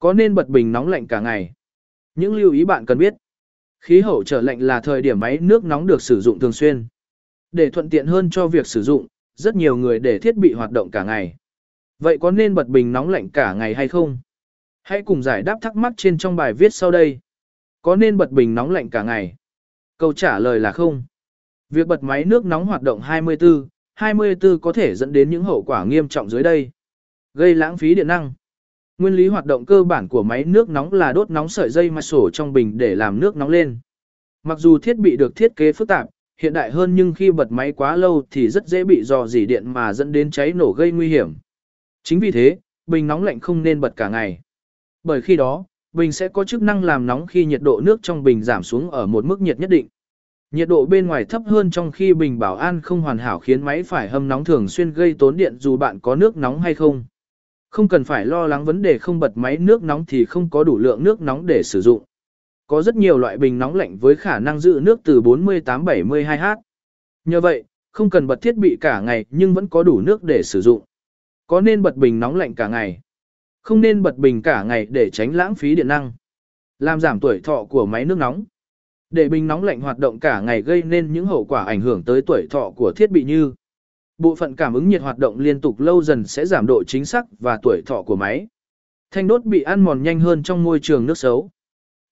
Có nên bật bình nóng lạnh cả ngày? Những lưu ý bạn cần biết. Khí hậu trở lạnh là thời điểm máy nước nóng được sử dụng thường xuyên. Để thuận tiện hơn cho việc sử dụng, rất nhiều người để thiết bị hoạt động cả ngày. Vậy có nên bật bình nóng lạnh cả ngày hay không? Hãy cùng giải đáp thắc mắc trên trong bài viết sau đây. Có nên bật bình nóng lạnh cả ngày? Câu trả lời là không. Việc bật máy nước nóng hoạt động 24, 24 có thể dẫn đến những hậu quả nghiêm trọng dưới đây. Gây lãng phí điện năng. Nguyên lý hoạt động cơ bản của máy nước nóng là đốt nóng sợi dây mà sổ trong bình để làm nước nóng lên. Mặc dù thiết bị được thiết kế phức tạp, hiện đại hơn nhưng khi bật máy quá lâu thì rất dễ bị dò dỉ điện mà dẫn đến cháy nổ gây nguy hiểm. Chính vì thế, bình nóng lạnh không nên bật cả ngày. Bởi khi đó, bình sẽ có chức năng làm nóng khi nhiệt độ nước trong bình giảm xuống ở một mức nhiệt nhất định. Nhiệt độ bên ngoài thấp hơn trong khi bình bảo an không hoàn hảo khiến máy phải hâm nóng thường xuyên gây tốn điện dù bạn có nước nóng hay không. Không cần phải lo lắng vấn đề không bật máy nước nóng thì không có đủ lượng nước nóng để sử dụng. Có rất nhiều loại bình nóng lạnh với khả năng giữ nước từ 48-72H. Nhờ vậy, không cần bật thiết bị cả ngày nhưng vẫn có đủ nước để sử dụng. Có nên bật bình nóng lạnh cả ngày? Không nên bật bình cả ngày để tránh lãng phí điện năng. Làm giảm tuổi thọ của máy nước nóng. Để bình nóng lạnh hoạt động cả ngày gây nên những hậu quả ảnh hưởng tới tuổi thọ của thiết bị như Bộ phận cảm ứng nhiệt hoạt động liên tục lâu dần sẽ giảm độ chính xác và tuổi thọ của máy. Thanh đốt bị ăn mòn nhanh hơn trong môi trường nước xấu.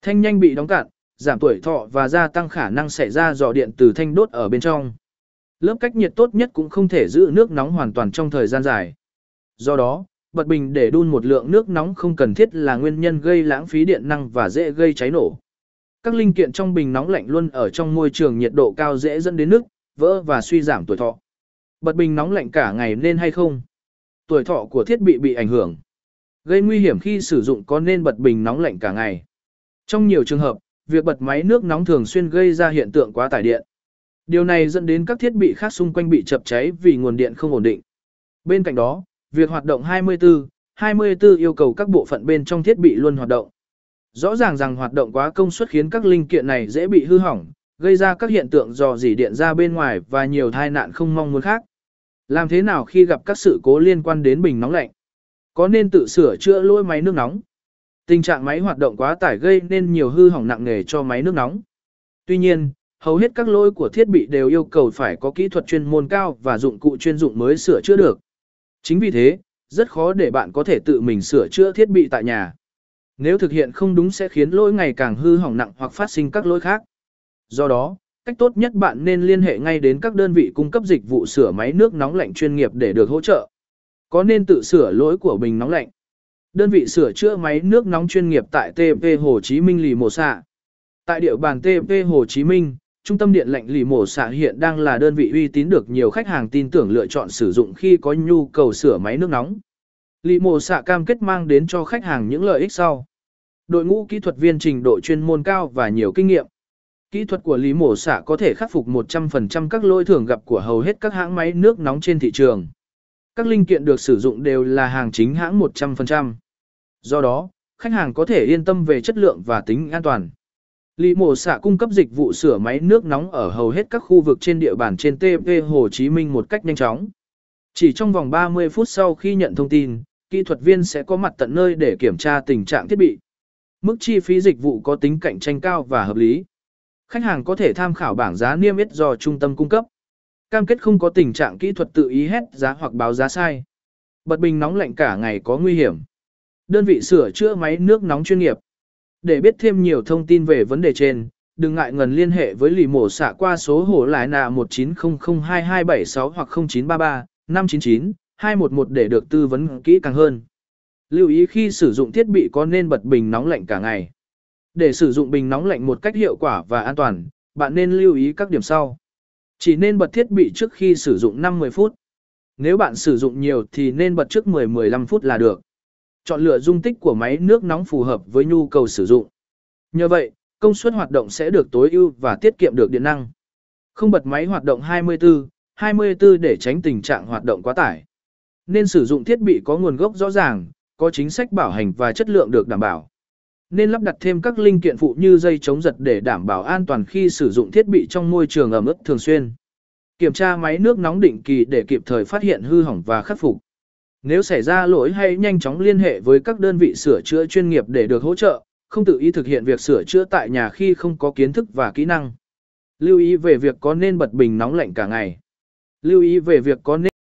Thanh nhanh bị đóng cạn, giảm tuổi thọ và gia tăng khả năng xảy ra dò điện từ thanh đốt ở bên trong. Lớp cách nhiệt tốt nhất cũng không thể giữ nước nóng hoàn toàn trong thời gian dài. Do đó, bật bình để đun một lượng nước nóng không cần thiết là nguyên nhân gây lãng phí điện năng và dễ gây cháy nổ. Các linh kiện trong bình nóng lạnh luôn ở trong môi trường nhiệt độ cao dễ dẫn đến nứt, vỡ và suy giảm tuổi thọ. Bật bình nóng lạnh cả ngày nên hay không? Tuổi thọ của thiết bị bị ảnh hưởng. Gây nguy hiểm khi sử dụng có nên bật bình nóng lạnh cả ngày. Trong nhiều trường hợp, việc bật máy nước nóng thường xuyên gây ra hiện tượng quá tải điện. Điều này dẫn đến các thiết bị khác xung quanh bị chập cháy vì nguồn điện không ổn định. Bên cạnh đó, việc hoạt động 24, 24 yêu cầu các bộ phận bên trong thiết bị luôn hoạt động. Rõ ràng rằng hoạt động quá công suất khiến các linh kiện này dễ bị hư hỏng, gây ra các hiện tượng dò dỉ điện ra bên ngoài và nhiều tai nạn không mong muốn khác. Làm thế nào khi gặp các sự cố liên quan đến bình nóng lạnh? Có nên tự sửa chữa lỗi máy nước nóng? Tình trạng máy hoạt động quá tải gây nên nhiều hư hỏng nặng nề cho máy nước nóng. Tuy nhiên, hầu hết các lỗi của thiết bị đều yêu cầu phải có kỹ thuật chuyên môn cao và dụng cụ chuyên dụng mới sửa chữa được. Chính vì thế, rất khó để bạn có thể tự mình sửa chữa thiết bị tại nhà. Nếu thực hiện không đúng sẽ khiến lỗi ngày càng hư hỏng nặng hoặc phát sinh các lỗi khác. Do đó, cách tốt nhất bạn nên liên hệ ngay đến các đơn vị cung cấp dịch vụ sửa máy nước nóng lạnh chuyên nghiệp để được hỗ trợ. Có nên tự sửa lỗi của bình nóng lạnh. Đơn vị sửa chữa máy nước nóng chuyên nghiệp tại TP Hồ Chí Minh Lì Mổ Xạ. Tại địa bàn TP Hồ Chí Minh, Trung tâm điện lạnh Lì Mổ Xạ hiện đang là đơn vị uy tín được nhiều khách hàng tin tưởng lựa chọn sử dụng khi có nhu cầu sửa máy nước nóng. Lì Mổ Xạ cam kết mang đến cho khách hàng những lợi ích sau. Đội ngũ kỹ thuật viên trình độ chuyên môn cao và nhiều kinh nghiệm, Kỹ thuật của Lý Mổ Xạ có thể khắc phục 100% các lỗi thường gặp của hầu hết các hãng máy nước nóng trên thị trường. Các linh kiện được sử dụng đều là hàng chính hãng 100%. Do đó, khách hàng có thể yên tâm về chất lượng và tính an toàn. Lý Mổ Xạ cung cấp dịch vụ sửa máy nước nóng ở hầu hết các khu vực trên địa bàn trên TP Hồ Chí Minh một cách nhanh chóng. Chỉ trong vòng 30 phút sau khi nhận thông tin, kỹ thuật viên sẽ có mặt tận nơi để kiểm tra tình trạng thiết bị. Mức chi phí dịch vụ có tính cạnh tranh cao và hợp lý. Khách hàng có thể tham khảo bảng giá niêm yết do trung tâm cung cấp. Cam kết không có tình trạng kỹ thuật tự ý hét giá hoặc báo giá sai. Bật bình nóng lạnh cả ngày có nguy hiểm. Đơn vị sửa chữa máy nước nóng chuyên nghiệp. Để biết thêm nhiều thông tin về vấn đề trên, đừng ngại ngần liên hệ với lì mổ xạ qua số hổ lại nạ 19002276 hoặc 0933 599 211 để được tư vấn kỹ càng hơn. Lưu ý khi sử dụng thiết bị có nên bật bình nóng lạnh cả ngày. Để sử dụng bình nóng lạnh một cách hiệu quả và an toàn, bạn nên lưu ý các điểm sau. Chỉ nên bật thiết bị trước khi sử dụng 5-10 phút. Nếu bạn sử dụng nhiều thì nên bật trước 10-15 phút là được. Chọn lựa dung tích của máy nước nóng phù hợp với nhu cầu sử dụng. Nhờ vậy, công suất hoạt động sẽ được tối ưu và tiết kiệm được điện năng. Không bật máy hoạt động 24, 24 để tránh tình trạng hoạt động quá tải. Nên sử dụng thiết bị có nguồn gốc rõ ràng, có chính sách bảo hành và chất lượng được đảm bảo. Nên lắp đặt thêm các linh kiện phụ như dây chống giật để đảm bảo an toàn khi sử dụng thiết bị trong môi trường ẩm ướt thường xuyên. Kiểm tra máy nước nóng định kỳ để kịp thời phát hiện hư hỏng và khắc phục. Nếu xảy ra lỗi hãy nhanh chóng liên hệ với các đơn vị sửa chữa chuyên nghiệp để được hỗ trợ, không tự ý thực hiện việc sửa chữa tại nhà khi không có kiến thức và kỹ năng. Lưu ý về việc có nên bật bình nóng lạnh cả ngày. Lưu ý về việc có nên